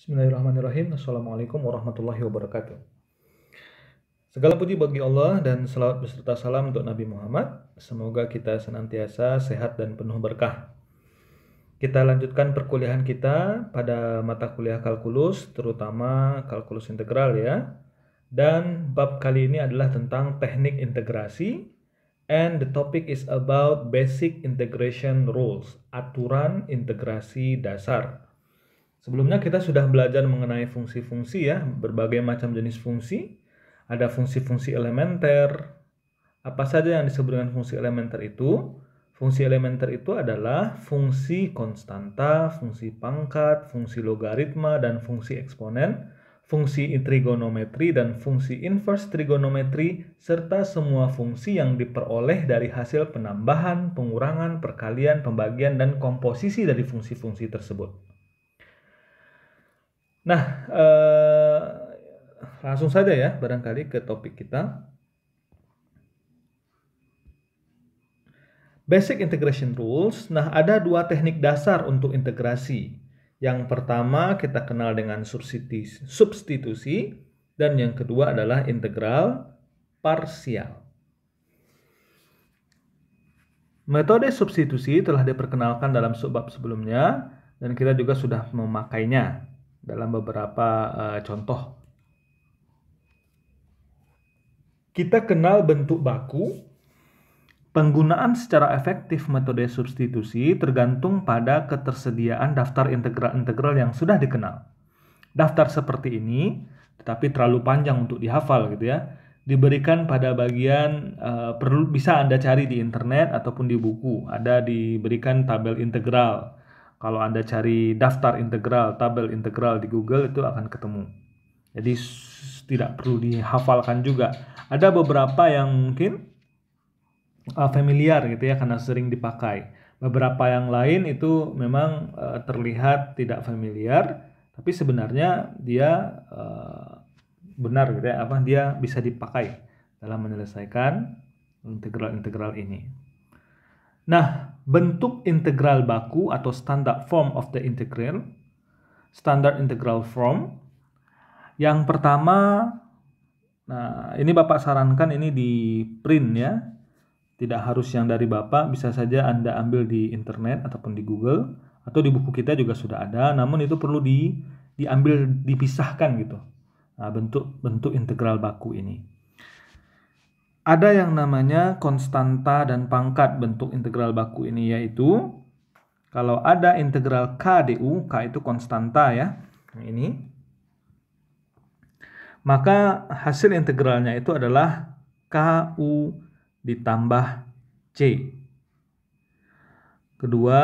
Bismillahirrahmanirrahim. Assalamualaikum warahmatullahi wabarakatuh. Segala puji bagi Allah dan selawat beserta salam untuk Nabi Muhammad. Semoga kita senantiasa sehat dan penuh berkah. Kita lanjutkan perkuliahan kita pada mata kuliah kalkulus, terutama kalkulus integral ya. Dan bab kali ini adalah tentang teknik integrasi and the topic is about basic integration rules, aturan integrasi dasar. Sebelumnya kita sudah belajar mengenai fungsi-fungsi ya, berbagai macam jenis fungsi. Ada fungsi-fungsi elementer. Apa saja yang disebut dengan fungsi elementer itu? Fungsi elementer itu adalah fungsi konstanta, fungsi pangkat, fungsi logaritma, dan fungsi eksponen, fungsi trigonometri, dan fungsi inverse trigonometri, serta semua fungsi yang diperoleh dari hasil penambahan, pengurangan, perkalian, pembagian, dan komposisi dari fungsi-fungsi tersebut. Nah, eh, langsung saja ya barangkali ke topik kita. Basic Integration Rules. Nah, ada dua teknik dasar untuk integrasi. Yang pertama kita kenal dengan substitusi dan yang kedua adalah integral parsial. Metode substitusi telah diperkenalkan dalam subbab sebelumnya dan kita juga sudah memakainya dalam beberapa uh, contoh. Kita kenal bentuk baku. Penggunaan secara efektif metode substitusi tergantung pada ketersediaan daftar integral-integral yang sudah dikenal. Daftar seperti ini, tetapi terlalu panjang untuk dihafal gitu ya, diberikan pada bagian uh, perlu bisa Anda cari di internet ataupun di buku. Ada diberikan tabel integral kalau Anda cari daftar integral, tabel integral di Google itu akan ketemu. Jadi tidak perlu dihafalkan juga. Ada beberapa yang mungkin uh, familiar gitu ya karena sering dipakai. Beberapa yang lain itu memang uh, terlihat tidak familiar, tapi sebenarnya dia uh, benar gitu ya apa dia bisa dipakai dalam menyelesaikan integral-integral ini. Nah, bentuk integral baku atau standard form of the integral, standard integral form. Yang pertama, nah ini Bapak sarankan ini di print ya. Tidak harus yang dari Bapak, bisa saja Anda ambil di internet ataupun di Google atau di buku kita juga sudah ada, namun itu perlu di diambil dipisahkan gitu. Nah, bentuk bentuk integral baku ini ada yang namanya konstanta dan pangkat bentuk integral baku ini yaitu kalau ada integral k du, k itu konstanta ya, ini. Maka hasil integralnya itu adalah ku ditambah c. Kedua,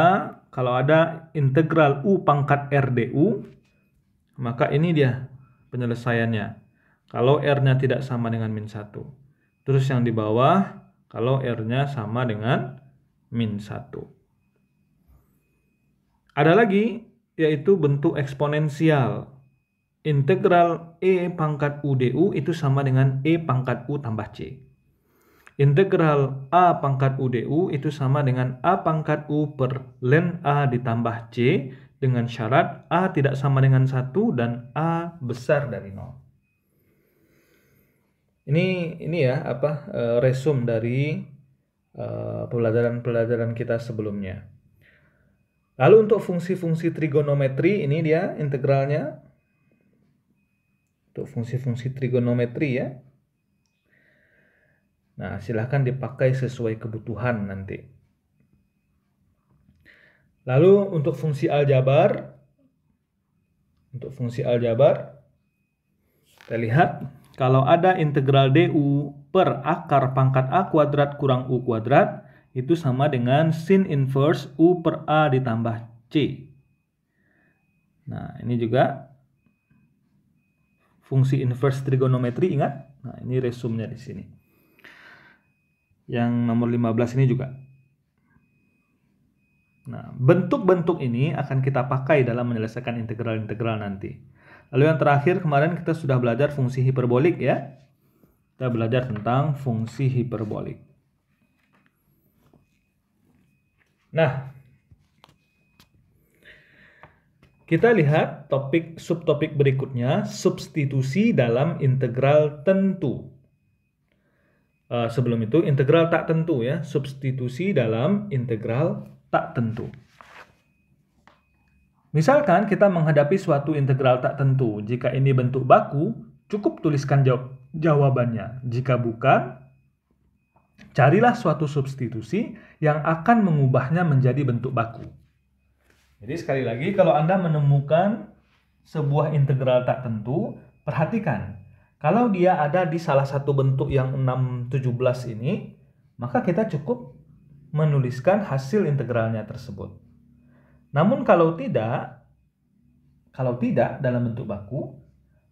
kalau ada integral u pangkat r du, maka ini dia penyelesaiannya. Kalau r-nya tidak sama dengan min 1. Terus yang di bawah kalau R-nya sama dengan min 1. Ada lagi yaitu bentuk eksponensial. Integral E pangkat U du itu sama dengan E pangkat U tambah C. Integral A pangkat U du itu sama dengan A pangkat U per len A ditambah C dengan syarat A tidak sama dengan satu dan A besar dari nol. Ini ini ya apa eh, resume dari eh, pelajaran uh, kita sebelumnya. Lalu untuk fungsi-fungsi trigonometri ini dia integralnya untuk fungsi-fungsi trigonometri ya. Nah, silahkan dipakai sesuai kebutuhan nanti. Lalu untuk fungsi aljabar, untuk fungsi aljabar, kita lihat kalau ada integral du per akar pangkat a kuadrat kurang u kuadrat itu sama dengan sin inverse u per a ditambah c. Nah ini juga fungsi inverse trigonometri ingat. Nah ini resumnya di sini. Yang nomor 15 ini juga. Nah, bentuk-bentuk ini akan kita pakai dalam menyelesaikan integral-integral nanti. Lalu yang terakhir kemarin kita sudah belajar fungsi hiperbolik ya. Kita belajar tentang fungsi hiperbolik. Nah, kita lihat topik subtopik berikutnya, substitusi dalam integral tentu. Uh, sebelum itu integral tak tentu ya, substitusi dalam integral tak tentu. Misalkan kita menghadapi suatu integral tak tentu, jika ini bentuk baku, cukup tuliskan jawab jawabannya. Jika bukan, carilah suatu substitusi yang akan mengubahnya menjadi bentuk baku. Jadi sekali lagi, kalau Anda menemukan sebuah integral tak tentu, perhatikan. Kalau dia ada di salah satu bentuk yang 617 ini, maka kita cukup menuliskan hasil integralnya tersebut. Namun kalau tidak, kalau tidak dalam bentuk baku,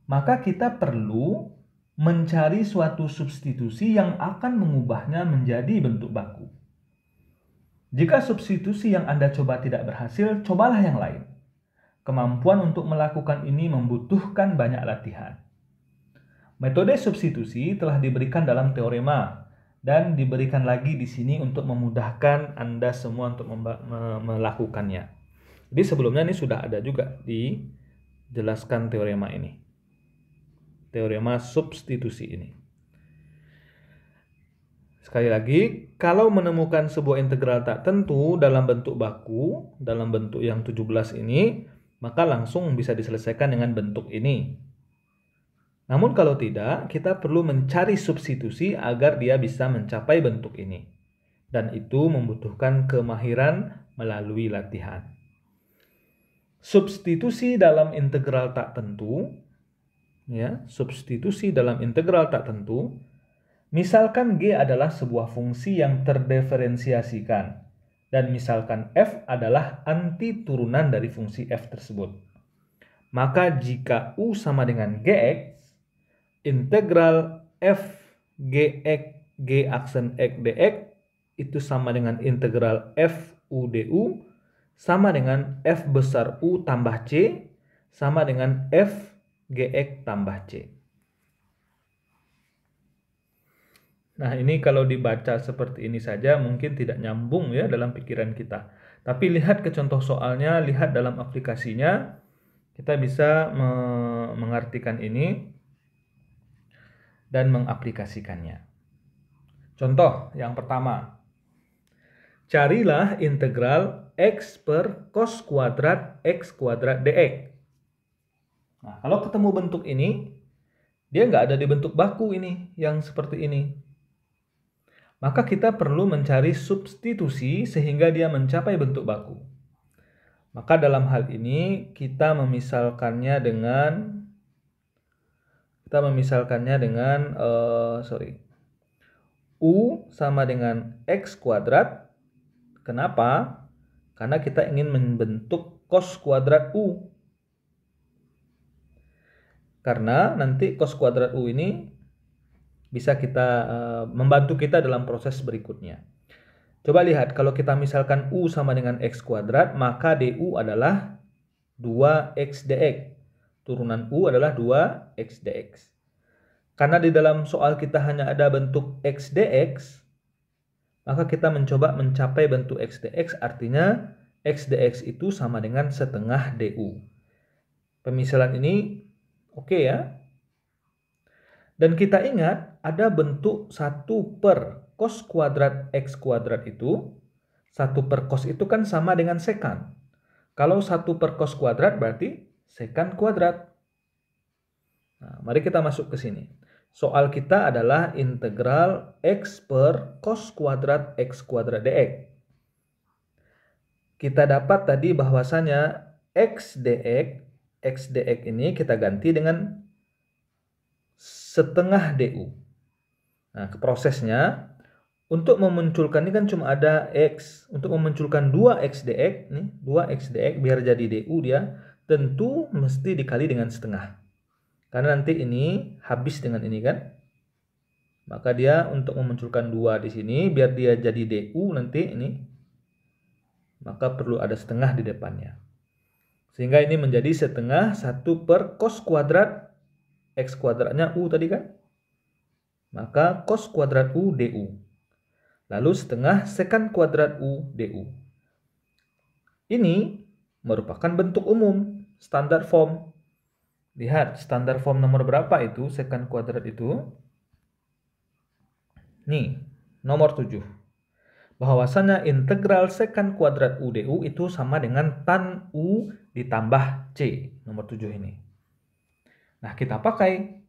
maka kita perlu mencari suatu substitusi yang akan mengubahnya menjadi bentuk baku. Jika substitusi yang Anda coba tidak berhasil, cobalah yang lain. Kemampuan untuk melakukan ini membutuhkan banyak latihan. Metode substitusi telah diberikan dalam teorema dan diberikan lagi di sini untuk memudahkan Anda semua untuk melakukannya. Jadi sebelumnya ini sudah ada juga dijelaskan teorema ini. Teorema substitusi ini. Sekali lagi, kalau menemukan sebuah integral tak tentu dalam bentuk baku, dalam bentuk yang 17 ini, maka langsung bisa diselesaikan dengan bentuk ini. Namun kalau tidak, kita perlu mencari substitusi agar dia bisa mencapai bentuk ini. Dan itu membutuhkan kemahiran melalui latihan substitusi dalam integral tak tentu ya, substitusi dalam integral tak tentu misalkan g adalah sebuah fungsi yang terdiferensiasikan dan misalkan f adalah anti turunan dari fungsi f tersebut. Maka jika u sama dengan gx, integral f gx g aksen x dx itu sama dengan integral f u du sama dengan F besar U tambah C sama dengan F GX tambah C. Nah ini kalau dibaca seperti ini saja mungkin tidak nyambung ya dalam pikiran kita. Tapi lihat ke contoh soalnya, lihat dalam aplikasinya, kita bisa me mengartikan ini dan mengaplikasikannya. Contoh yang pertama, Carilah integral x per cos kuadrat x kuadrat dx. Nah, kalau ketemu bentuk ini, dia nggak ada di bentuk baku ini, yang seperti ini. Maka kita perlu mencari substitusi sehingga dia mencapai bentuk baku. Maka dalam hal ini kita memisalkannya dengan kita memisalkannya dengan uh, sorry u sama dengan x kuadrat Kenapa? Karena kita ingin membentuk cos kuadrat U. Karena nanti cos kuadrat U ini bisa kita eh, membantu kita dalam proses berikutnya. Coba lihat kalau kita misalkan U sama dengan X kuadrat, maka DU adalah 2X dx. Turunan U adalah 2X dx. Karena di dalam soal kita hanya ada bentuk X dx, maka kita mencoba mencapai bentuk x dx artinya x dx itu sama dengan setengah du. Pemisalan ini oke okay ya. Dan kita ingat ada bentuk 1 per cos kuadrat x kuadrat itu. 1 per cos itu kan sama dengan sekan. Kalau 1 per cos kuadrat berarti sekan kuadrat. Nah, mari kita masuk ke sini. Soal kita adalah integral x per cos kuadrat x kuadrat dx. Kita dapat tadi bahwasanya x dx, x dx ini kita ganti dengan setengah du. Nah, prosesnya untuk memunculkan ini kan cuma ada x. Untuk memunculkan 2x dx nih, 2x dx biar jadi du dia tentu mesti dikali dengan setengah. Karena nanti ini habis dengan ini kan. Maka dia untuk memunculkan dua di sini biar dia jadi DU nanti ini maka perlu ada setengah di depannya. Sehingga ini menjadi setengah 1 per cos kuadrat x kuadratnya u tadi kan. Maka cos kuadrat u du. Lalu setengah sekan kuadrat u du. Ini merupakan bentuk umum, standar form Lihat standar form nomor berapa itu second kuadrat itu? Nih, nomor 7. Bahwasanya integral second kuadrat udu itu sama dengan tan U ditambah C. Nomor 7 ini. Nah, kita pakai.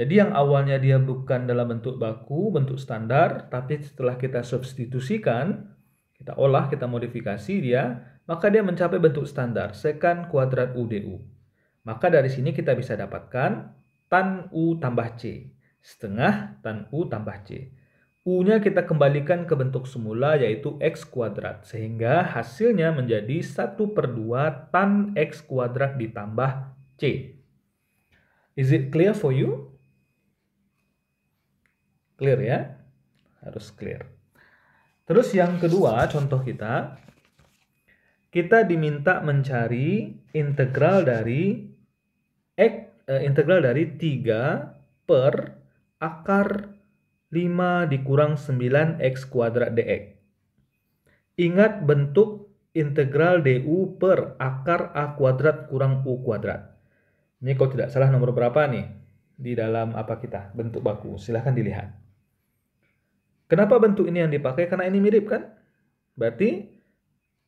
Jadi yang awalnya dia bukan dalam bentuk baku, bentuk standar, tapi setelah kita substitusikan, kita olah, kita modifikasi dia, maka dia mencapai bentuk standar, second kuadrat udu. Maka dari sini kita bisa dapatkan tan U tambah C. Setengah tan U tambah C. U-nya kita kembalikan ke bentuk semula yaitu X kuadrat. Sehingga hasilnya menjadi 1 per 2 tan X kuadrat ditambah C. Is it clear for you? Clear ya? Harus clear. Terus yang kedua contoh kita. Kita diminta mencari integral dari X e, integral dari 3 per akar 5 dikurang 9 X kuadrat dx. Ingat bentuk integral du per akar a kuadrat kurang u kuadrat. Ini kalau tidak salah nomor berapa nih di dalam apa kita bentuk baku. Silahkan dilihat. Kenapa bentuk ini yang dipakai? Karena ini mirip kan? Berarti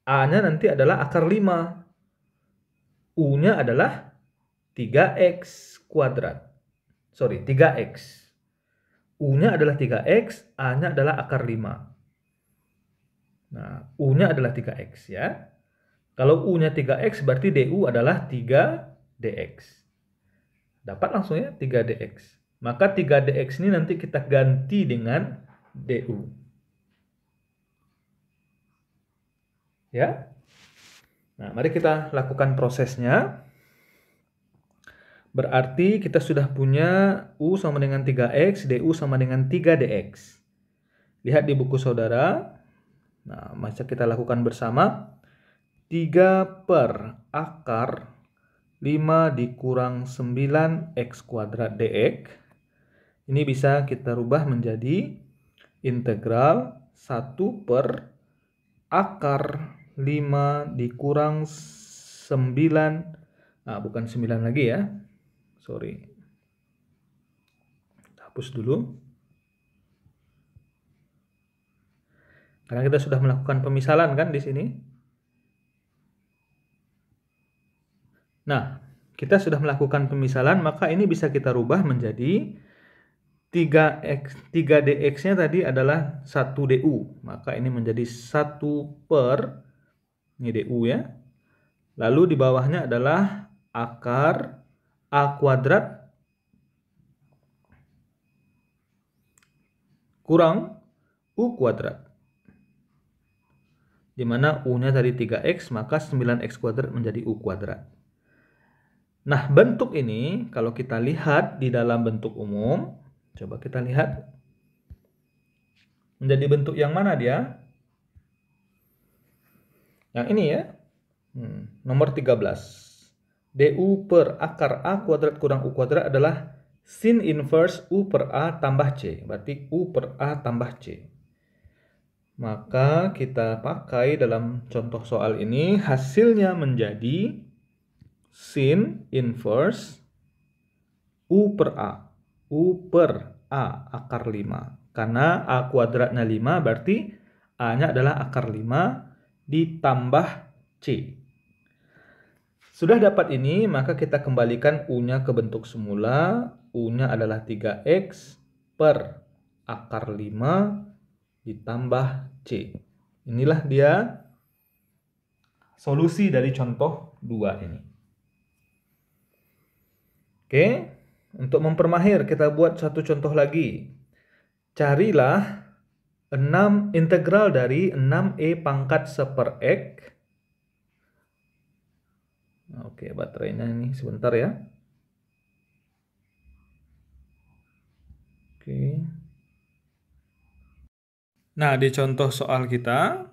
A-nya nanti adalah akar 5. U-nya adalah 3x kuadrat. Sorry, 3x. U-nya adalah 3x, A-nya adalah akar 5. Nah, U-nya adalah 3x ya. Kalau U-nya 3x berarti DU adalah 3 dx. Dapat langsung ya 3 dx. Maka 3 dx ini nanti kita ganti dengan DU. Ya. Nah, mari kita lakukan prosesnya. Berarti kita sudah punya U sama dengan 3X, DU sama dengan 3DX. Lihat di buku saudara. Nah, masa kita lakukan bersama. 3 per akar 5 dikurang 9X kuadrat DX. Ini bisa kita rubah menjadi integral 1 per akar 5 dikurang 9, nah bukan 9 lagi ya, sorry hapus dulu karena kita sudah melakukan pemisalan kan di sini nah kita sudah melakukan pemisalan maka ini bisa kita rubah menjadi 3x 3dx nya tadi adalah 1du maka ini menjadi 1 per ini du ya lalu di bawahnya adalah akar A kuadrat kurang U kuadrat. Dimana U-nya tadi 3X, maka 9X kuadrat menjadi U kuadrat. Nah, bentuk ini kalau kita lihat di dalam bentuk umum, coba kita lihat menjadi bentuk yang mana dia? Yang ini ya, hmm, nomor 13. DU per akar A kuadrat kurang U kuadrat adalah sin inverse U per A tambah C. Berarti U per A tambah C. Maka kita pakai dalam contoh soal ini hasilnya menjadi sin inverse U per A. U per A akar 5. Karena A kuadratnya 5 berarti A-nya adalah akar 5 ditambah C. Sudah dapat ini, maka kita kembalikan U-nya ke bentuk semula. U-nya adalah 3X per akar 5 ditambah C. Inilah dia solusi dari contoh 2 ini. Oke, untuk mempermahir kita buat satu contoh lagi. Carilah 6 integral dari 6E pangkat seper X Oke, baterainya ini sebentar ya. Oke. Nah, di contoh soal kita,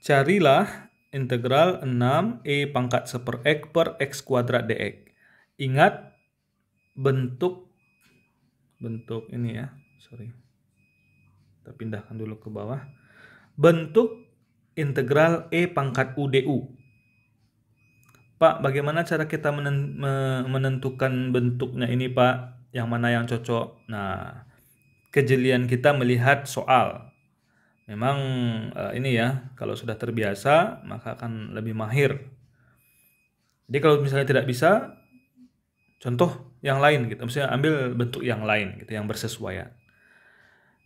carilah integral 6e pangkat 1 per x per x kuadrat dx. Ingat bentuk bentuk ini ya, sorry. Kita pindahkan dulu ke bawah. Bentuk integral e pangkat u du Pak, bagaimana cara kita menentukan bentuknya ini, Pak? Yang mana yang cocok? Nah, kejelian kita melihat soal. Memang eh, ini ya, kalau sudah terbiasa maka akan lebih mahir. Jadi kalau misalnya tidak bisa, contoh yang lain gitu, misalnya ambil bentuk yang lain gitu, yang bersesuaian.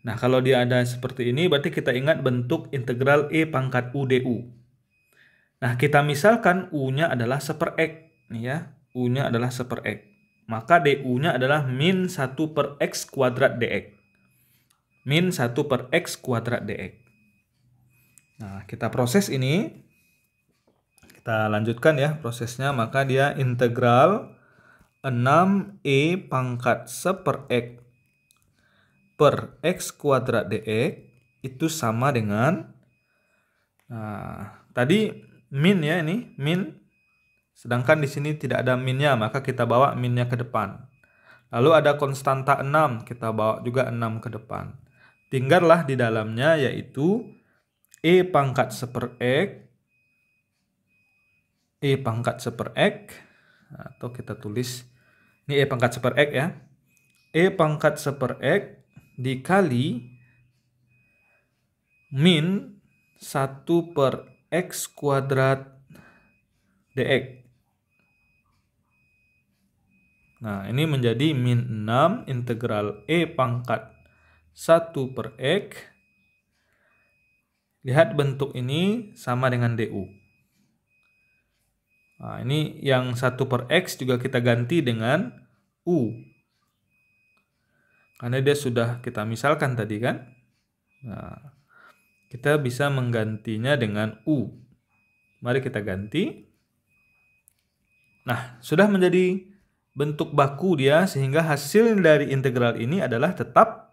Nah, kalau dia ada seperti ini, berarti kita ingat bentuk integral E pangkat U du. Nah, kita misalkan U-nya adalah x, nih ya. U-nya adalah x, Maka DU-nya adalah min 1 per X kuadrat DX. Min 1 per X kuadrat DX. Nah, kita proses ini. Kita lanjutkan ya prosesnya. Maka dia integral 6E pangkat seper X per X kuadrat DX itu sama dengan... Nah, tadi min ya ini min sedangkan di sini tidak ada minnya maka kita bawa minnya ke depan lalu ada konstanta 6 kita bawa juga 6 ke depan tinggallah di dalamnya yaitu e pangkat seper x e pangkat seper x atau kita tulis ini e pangkat seper x ya e pangkat seper x dikali min 1 per x kuadrat dx. Nah, ini menjadi min 6 integral E pangkat 1 per X. Lihat bentuk ini sama dengan DU. Nah, ini yang 1 per X juga kita ganti dengan U. Karena dia sudah kita misalkan tadi kan. Nah, kita bisa menggantinya dengan U. Mari kita ganti. Nah, sudah menjadi bentuk baku dia sehingga hasil dari integral ini adalah tetap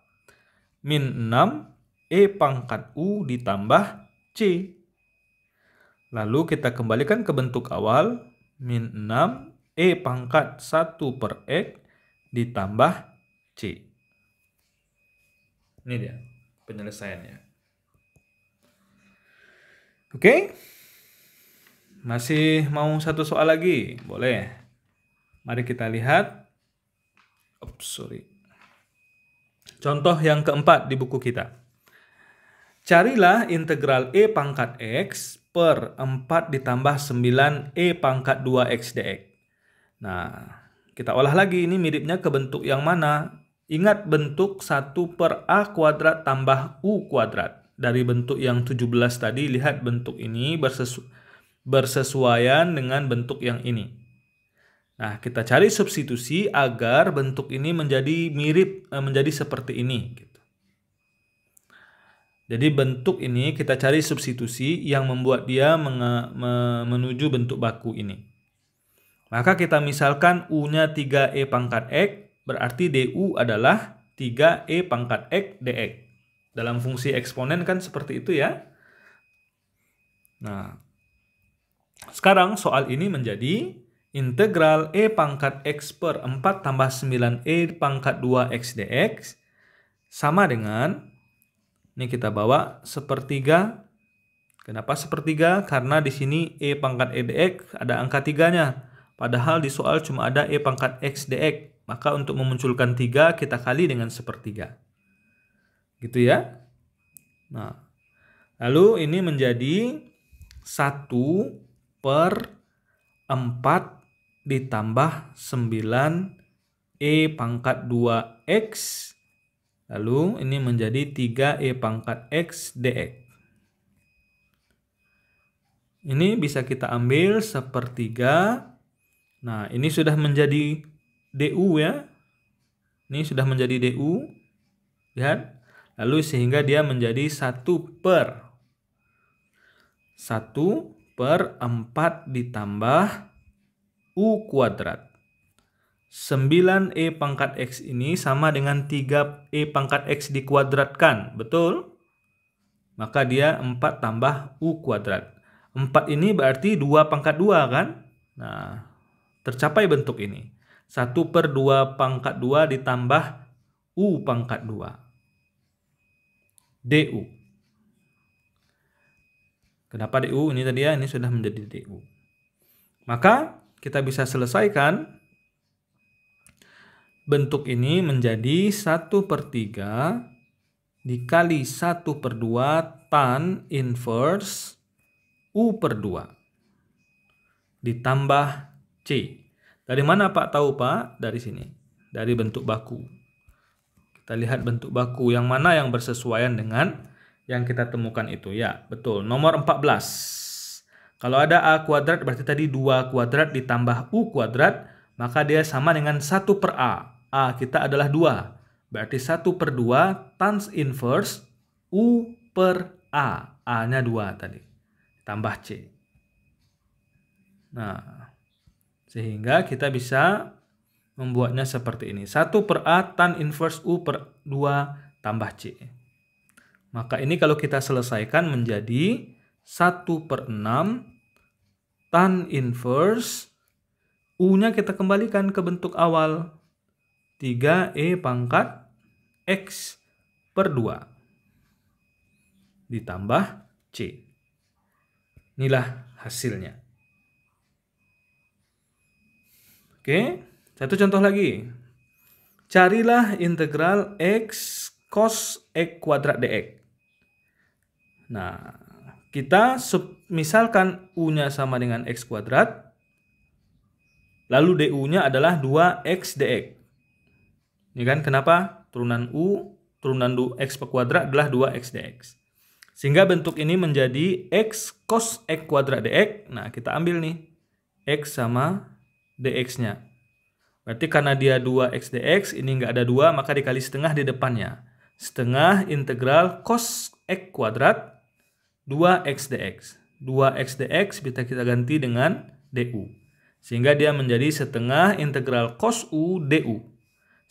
min 6 E pangkat U ditambah C. Lalu kita kembalikan ke bentuk awal min 6 E pangkat 1 per X ditambah C. Ini dia penyelesaiannya. Oke? Okay? Masih mau satu soal lagi? Boleh. Mari kita lihat. Oops, sorry. Contoh yang keempat di buku kita. Carilah integral E pangkat X per 4 ditambah 9 E pangkat 2X dx. Nah, kita olah lagi ini miripnya ke bentuk yang mana? Ingat bentuk 1 per A kuadrat tambah U kuadrat dari bentuk yang 17 tadi lihat bentuk ini bersesu bersesuaian dengan bentuk yang ini. Nah, kita cari substitusi agar bentuk ini menjadi mirip eh, menjadi seperti ini gitu. Jadi bentuk ini kita cari substitusi yang membuat dia menuju bentuk baku ini. Maka kita misalkan U-nya 3E pangkat X, berarti DU adalah 3E pangkat X dx. Dalam fungsi eksponen kan seperti itu ya. Nah, sekarang soal ini menjadi integral E pangkat X per 4 tambah 9 E pangkat 2 X dx sama dengan, ini kita bawa sepertiga. Kenapa sepertiga? Karena di sini E pangkat E dx ada angka tiganya. Padahal di soal cuma ada E pangkat X dx. Maka untuk memunculkan tiga kita kali dengan sepertiga gitu ya. Nah, lalu ini menjadi 1 per 4 ditambah 9 E pangkat 2X. Lalu ini menjadi 3E pangkat X dx. Ini bisa kita ambil sepertiga. Nah, ini sudah menjadi DU ya. Ini sudah menjadi DU. Lihat. Lalu sehingga dia menjadi 1 per 1 per 4 ditambah U kuadrat. 9E pangkat X ini sama dengan 3E pangkat X dikuadratkan, betul? Maka dia 4 tambah U kuadrat. 4 ini berarti 2 pangkat 2 kan? Nah, tercapai bentuk ini. 1 per 2 pangkat 2 ditambah U pangkat 2. DU. Kenapa DU? Ini tadi ya, ini sudah menjadi DU. Maka kita bisa selesaikan bentuk ini menjadi 1 per 3 dikali 1 per 2 tan inverse U per 2 ditambah C. Dari mana Pak tahu Pak? Dari sini, dari bentuk baku. Kita lihat bentuk baku yang mana yang bersesuaian dengan yang kita temukan itu. Ya, betul. Nomor 14. Kalau ada A kuadrat berarti tadi 2 kuadrat ditambah U kuadrat, maka dia sama dengan 1 per A. A kita adalah 2. Berarti 1 per 2 tans inverse U per A. A-nya 2 tadi. Tambah C. Nah, sehingga kita bisa membuatnya seperti ini. 1 per A tan inverse U per 2 tambah C. Maka ini kalau kita selesaikan menjadi 1 per 6 tan inverse U-nya kita kembalikan ke bentuk awal. 3E pangkat X per 2 ditambah C. Inilah hasilnya. Oke. Okay. Satu contoh lagi. Carilah integral x cos x kuadrat dx. Nah, kita misalkan u-nya sama dengan x kuadrat, lalu du-nya adalah 2x dx. Ini kan kenapa turunan u turunan du x per kuadrat adalah 2x dx. Sehingga bentuk ini menjadi x cos x kuadrat dx. Nah, kita ambil nih x sama dx-nya. Berarti karena dia 2x dx, ini nggak ada 2, maka dikali setengah di depannya. Setengah integral cos x kuadrat 2x dx. 2x dx bisa kita ganti dengan du. Sehingga dia menjadi setengah integral cos u du.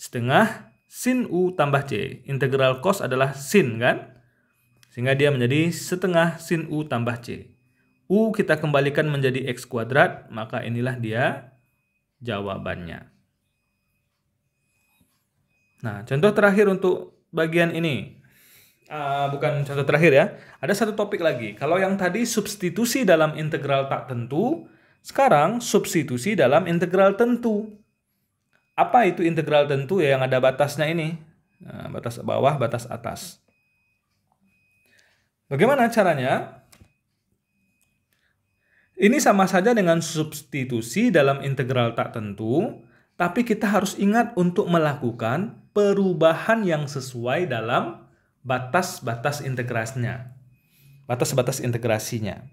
Setengah sin u tambah c. Integral cos adalah sin kan? Sehingga dia menjadi setengah sin u tambah c. U kita kembalikan menjadi x kuadrat, maka inilah dia jawabannya. Nah, contoh terakhir untuk bagian ini. Uh, bukan contoh terakhir ya. Ada satu topik lagi. Kalau yang tadi substitusi dalam integral tak tentu, sekarang substitusi dalam integral tentu. Apa itu integral tentu ya yang ada batasnya ini? Nah, batas bawah, batas atas. Bagaimana caranya? Ini sama saja dengan substitusi dalam integral tak tentu, tapi kita harus ingat untuk melakukan perubahan yang sesuai dalam batas-batas integrasinya. Batas-batas integrasinya.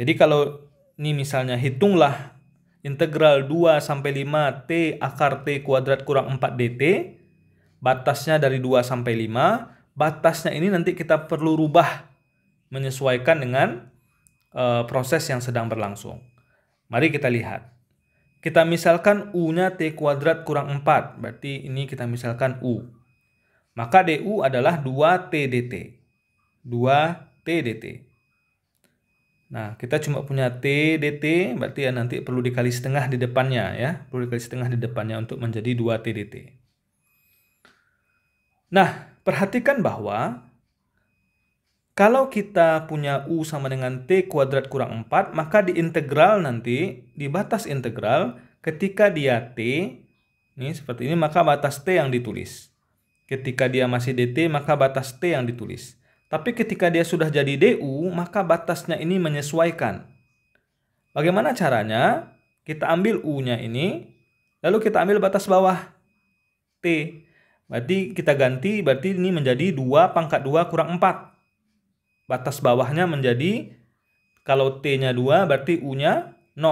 Jadi kalau ini misalnya hitunglah integral 2 sampai 5 t akar t kuadrat kurang 4 dt batasnya dari 2 sampai 5 batasnya ini nanti kita perlu rubah menyesuaikan dengan e, proses yang sedang berlangsung. Mari kita lihat. Kita misalkan U-nya T kuadrat kurang 4. Berarti ini kita misalkan U. Maka DU adalah 2T dt. 2T dt. Nah, kita cuma punya T dt, berarti ya nanti perlu dikali setengah di depannya ya. Perlu dikali setengah di depannya untuk menjadi 2T dt. Nah, perhatikan bahwa kalau kita punya U sama dengan T kuadrat kurang 4, maka di integral nanti, di batas integral, ketika dia T, ini seperti ini, maka batas T yang ditulis. Ketika dia masih DT, maka batas T yang ditulis. Tapi ketika dia sudah jadi DU, maka batasnya ini menyesuaikan. Bagaimana caranya? Kita ambil U-nya ini, lalu kita ambil batas bawah, T. Berarti kita ganti, berarti ini menjadi 2 pangkat 2 kurang 4 batas bawahnya menjadi kalau T-nya 2 berarti U-nya 0.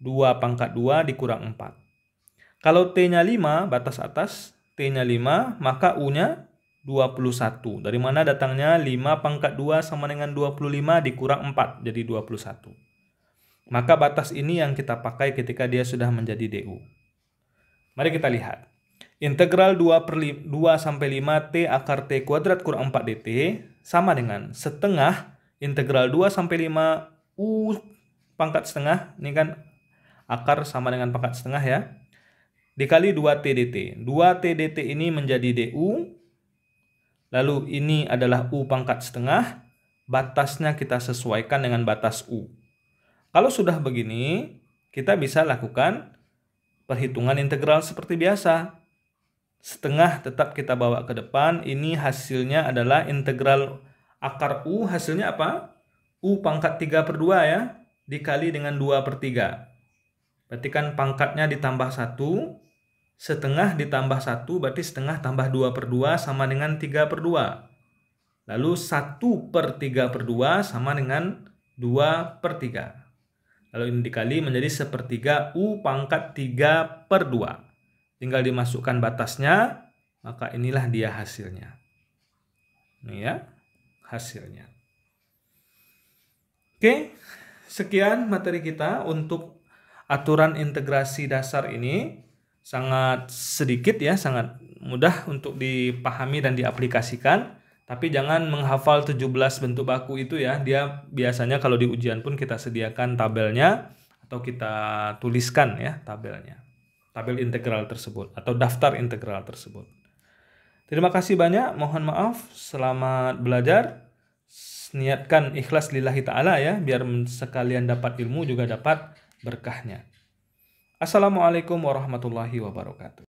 2 pangkat 2 dikurang 4. Kalau T-nya 5, batas atas, T-nya 5, maka U-nya 21. Dari mana datangnya 5 pangkat 2 sama dengan 25 dikurang 4, jadi 21. Maka batas ini yang kita pakai ketika dia sudah menjadi DU. Mari kita lihat. Integral 2, per 2 sampai 5 T akar T kuadrat kurang 4 DT sama dengan setengah integral 2 sampai 5 U pangkat setengah. Ini kan akar sama dengan pangkat setengah ya. Dikali 2 T dt. 2 T dt ini menjadi DU. Lalu ini adalah U pangkat setengah. Batasnya kita sesuaikan dengan batas U. Kalau sudah begini, kita bisa lakukan perhitungan integral seperti biasa setengah tetap kita bawa ke depan. Ini hasilnya adalah integral akar U. Hasilnya apa? U pangkat 3 per 2 ya. Dikali dengan 2 per 3. Berarti kan pangkatnya ditambah 1. Setengah ditambah 1 berarti setengah tambah 2 per 2 sama dengan 3 per 2. Lalu 1 per 3 per 2 sama dengan 2 per 3. Lalu ini dikali menjadi sepertiga U pangkat 3 per 2. Tinggal dimasukkan batasnya, maka inilah dia hasilnya. Ini ya, hasilnya. Oke, sekian materi kita untuk aturan integrasi dasar ini. Sangat sedikit ya, sangat mudah untuk dipahami dan diaplikasikan. Tapi jangan menghafal 17 bentuk baku itu ya. Dia biasanya kalau di ujian pun kita sediakan tabelnya atau kita tuliskan ya tabelnya tabel integral tersebut atau daftar integral tersebut. Terima kasih banyak, mohon maaf, selamat belajar. Niatkan ikhlas lillahi ta'ala ya, biar sekalian dapat ilmu juga dapat berkahnya. Assalamualaikum warahmatullahi wabarakatuh.